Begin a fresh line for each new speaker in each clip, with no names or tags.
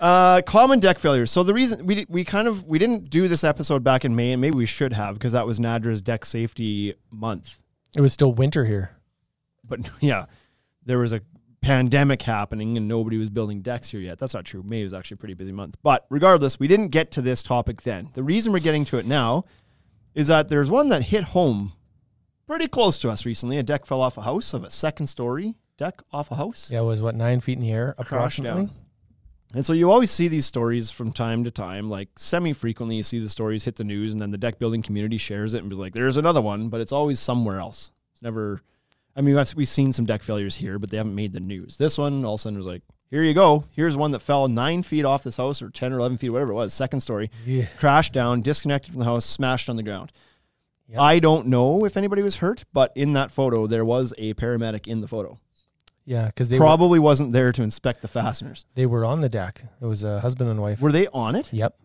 Uh, common deck failures. So the reason we we kind of we didn't do this episode back in May, and maybe we should have because that was Nadra's deck safety month. It was
still winter here,
but yeah, there was a pandemic happening and nobody was building decks here yet. That's not true. May was actually a pretty busy month, but regardless, we didn't get to this topic then. The reason we're getting to it now is that there's one that hit home pretty close to us recently. A deck fell off a house
of a second story deck off a house. Yeah, it was what nine feet in the air, approximately. Down.
And so you always see these stories from time to time, like semi frequently, you see the stories hit the news, and then the deck building community shares it and be like, there's another one, but it's always somewhere else. It's never, I mean, we've seen some deck failures here, but they haven't made the news. This one all of a sudden was like, here you go. Here's one that fell nine feet off this house or 10 or 11 feet, whatever it was, second story, yeah. crashed down, disconnected from the house, smashed on the ground. Yep. I don't know if anybody was hurt, but in that photo, there was a paramedic in the photo.
Yeah, because they probably were, wasn't there to inspect the fasteners. They were on the deck. It was a husband and wife. Were they on it? Yep.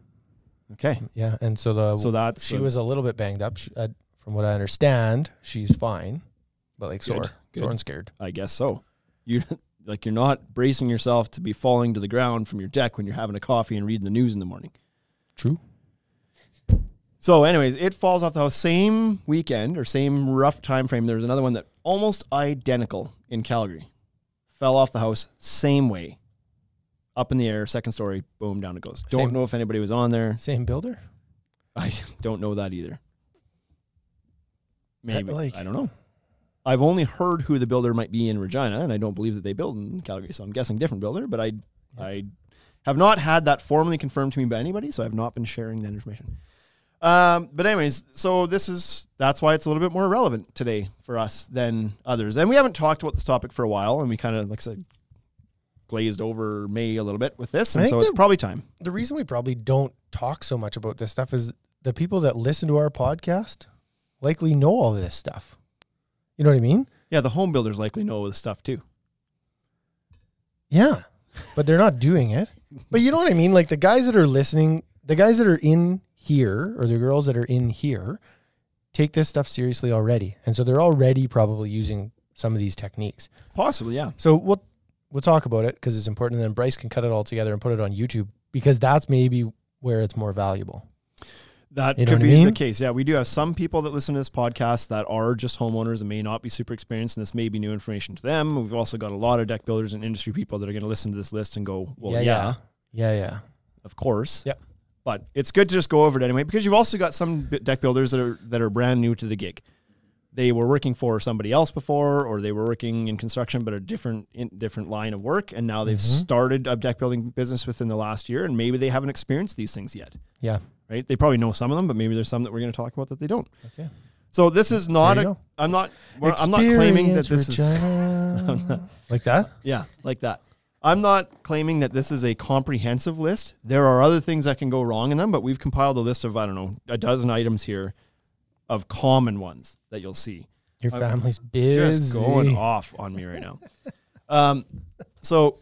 Okay. Mm, yeah, and so the so that she a, was a little bit banged up. She, uh, from what I understand, she's fine, but like good, sore, good. sore and scared. I guess so. You like you're not bracing yourself
to be falling to the ground from your deck when you're having a coffee and reading the news in the morning. True. So, anyways, it falls off the house same weekend or same rough time frame. There was another one that almost identical in Calgary fell off the house, same way, up in the air, second story, boom, down it goes. Don't same, know if anybody was on there. Same builder? I don't know that either.
Maybe. Like, I don't know.
I've only heard who the builder might be in Regina, and I don't believe that they build in Calgary, so I'm guessing different builder, but I, yeah. I have not had that formally confirmed to me by anybody, so I have not been sharing that information. Um, but anyways, so this is that's why it's a little bit more relevant today for us than others. And we haven't talked about this topic for a while, and we kind of like I said glazed over May a little bit with this, and so the, it's probably
time. The reason we probably don't talk so much about this stuff is the people that listen to our podcast likely know all this stuff. You know what I mean? Yeah, the home
builders likely know this stuff too.
Yeah, but they're not doing it. But you know what I mean? Like the guys that are listening, the guys that are in here or the girls that are in here take this stuff seriously already. And so they're already probably using some of these techniques. Possibly, yeah. So we'll we'll talk about it because it's important. And then Bryce can cut it all together and put it on YouTube because that's maybe where it's more valuable. That you know could be I mean? the
case. Yeah, we do have some people that listen to this podcast that are just homeowners and may not be super experienced, and this may be new information to them. We've also got a lot of deck builders and industry people that are going to listen to this list and go, "Well, yeah, yeah, yeah, yeah, yeah. of course." Yep. But it's good to just go over it anyway because you've also got some deck builders that are that are brand new to the gig. They were working for somebody else before, or they were working in construction, but a different in, different line of work, and now they've mm -hmm. started a deck building business within the last year, and maybe they haven't experienced these things yet. Yeah, right. They probably know some of them, but maybe there's some that we're going to talk about that they don't. Okay. So this is not a. Go. I'm not. I'm not claiming that this
Regina. is. like that.
Yeah, like that. I'm not claiming that this is a comprehensive list. There are other things that can go wrong in them, but we've compiled a list of, I don't know, a dozen items here of common ones that you'll see.
Your I'm family's busy. Just going
off on me right now. um, so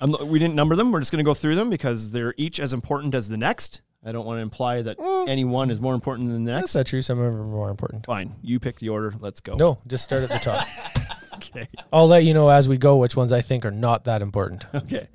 I'm, we didn't number them. We're just going to go through them because they're each as important as the next. I don't want to imply that any one is more important
than the next. That's not true. Some of them are more important.
Fine. You pick the order. Let's go. No, just start at the top. okay.
I'll let you know as we go which ones I think are not that important.
Okay.